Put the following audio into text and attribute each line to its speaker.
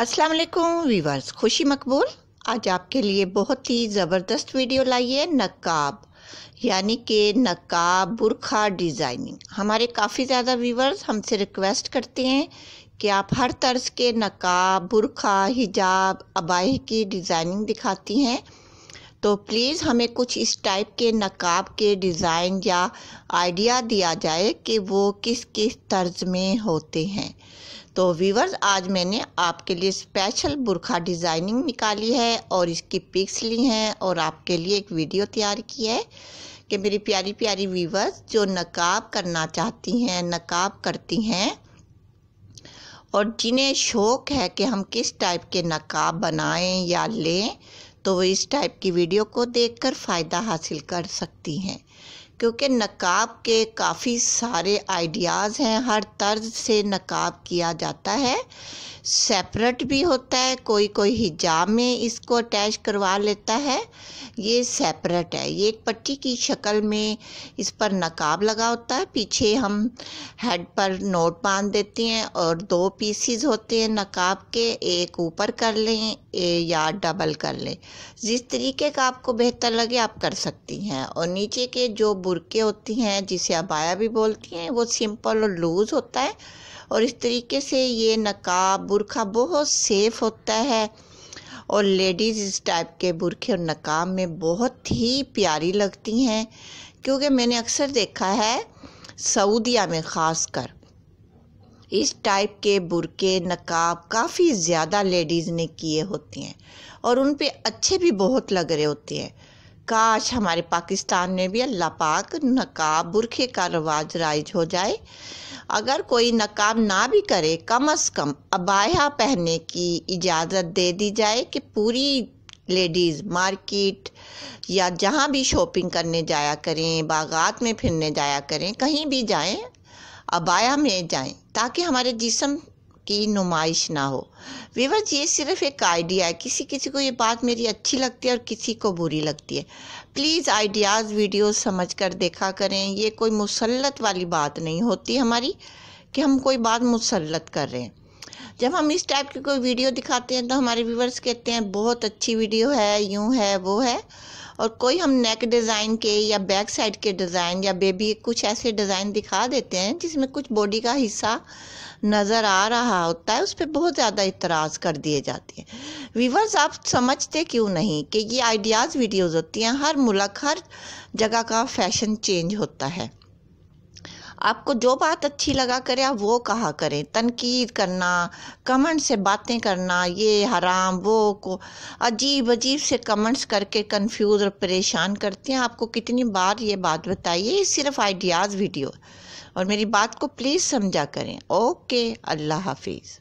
Speaker 1: अस्सलाम वालेकुम वीवर्स खुशी मकबूल आज आपके लिए बहुत ही ज़बरदस्त वीडियो लाई है नकाब यानी कि नकाब बुरखा डिज़ाइनिंग हमारे काफ़ी ज़्यादा वीवर्स हमसे रिक्वेस्ट करते हैं कि आप हर तर्ज के नकाब बुरखा हिजाब अबाई की डिज़ाइनिंग दिखाती हैं तो प्लीज़ हमें कुछ इस टाइप के नकाब के डिज़ाइन या आइडिया दिया जाए कि वो किस किस तर्ज में होते हैं तो वीवर्स आज मैंने आपके लिए स्पेशल बुरखा डिज़ाइनिंग निकाली है और इसकी पिक्स ली हैं और आपके लिए एक वीडियो तैयार की है कि मेरी प्यारी प्यारी वीवर्स जो नकाब करना चाहती हैं नकाब करती हैं और जिन्हें शौक़ है कि हम किस टाइप के नकाब बनाएं या लें तो वो इस टाइप की वीडियो को देखकर फ़ायदा हासिल कर सकती हैं क्योंकि नकाब के काफ़ी सारे आइडियाज़ हैं हर तर्ज से नकाब किया जाता है सेपरेट भी होता है कोई कोई हिजाब में इसको अटैच करवा लेता है ये सेपरेट है ये एक पट्टी की शक्ल में इस पर नकाब लगा होता है पीछे हम हेड पर नोट बांध देते हैं और दो पीसीज होते हैं नकाब के एक ऊपर कर लें या डबल कर लें जिस तरीके का आपको बेहतर लगे आप कर सकती हैं और नीचे के जो बुरके होती हैं जिसे अबाया भी बोलती हैं वो सिंपल और लूज़ होता है और इस तरीके से ये नकाब बुरखा बहुत सेफ़ होता है और लेडीज़ इस टाइप के बुरखे और नकाब में बहुत ही प्यारी लगती हैं क्योंकि मैंने अक्सर देखा है सऊदिया में ख़ास कर इस टाइप के बुरके नकाब काफ़ी ज़्यादा लेडीज़ ने किए होते हैं और उन पे अच्छे भी बहुत लग रहे होते हैं काश हमारे पाकिस्तान में भी अल्लाह पाक नकाब बुरखे का रवाज राइज हो जाए अगर कोई नकाब ना भी करे कम अज़ कम अबाया पहनने की इजाज़त दे दी जाए कि पूरी लेडीज़ मार्केट या जहाँ भी शॉपिंग करने जाया करें बागात में फिरने जाया करें कहीं भी जाएं अबाया में जाएं ताकि हमारे जिसम की नुमाइश ना हो वीवर्स ये सिर्फ एक आइडिया है किसी किसी को ये बात मेरी अच्छी लगती है और किसी को बुरी लगती है प्लीज़ आइडियाज़ वीडियो समझ कर देखा करें ये कोई मुसलत वाली बात नहीं होती हमारी कि हम कोई बात मुसलत कर रहे हैं जब हम इस टाइप की कोई वीडियो दिखाते हैं तो हमारे व्यूवर्स कहते हैं बहुत अच्छी वीडियो है यूँ है वो है और कोई हम नेक डिज़ाइन के या बैक साइड के डिज़ाइन या बेबी कुछ ऐसे डिज़ाइन दिखा देते हैं जिसमें कुछ बॉडी का हिस्सा नज़र आ रहा होता है उस पर बहुत ज़्यादा इतराज़ कर दिए जाते हैं वीवर्स आप समझते क्यों नहीं कि ये आइडियाज़ वीडियोज़ होती हैं हर मुल्क हर जगह का फैशन चेंज होता है आपको जो बात अच्छी लगा करे आप वो कहा करें तनकीद करना कमेंट से बातें करना ये हराम वो को अजीब अजीब से कमेंट्स करके कंफ्यूज और परेशान करते हैं आपको कितनी बार ये बात बताइए सिर्फ आइडियाज़ वीडियो और मेरी बात को प्लीज़ समझा करें ओके अल्लाह हाफिज़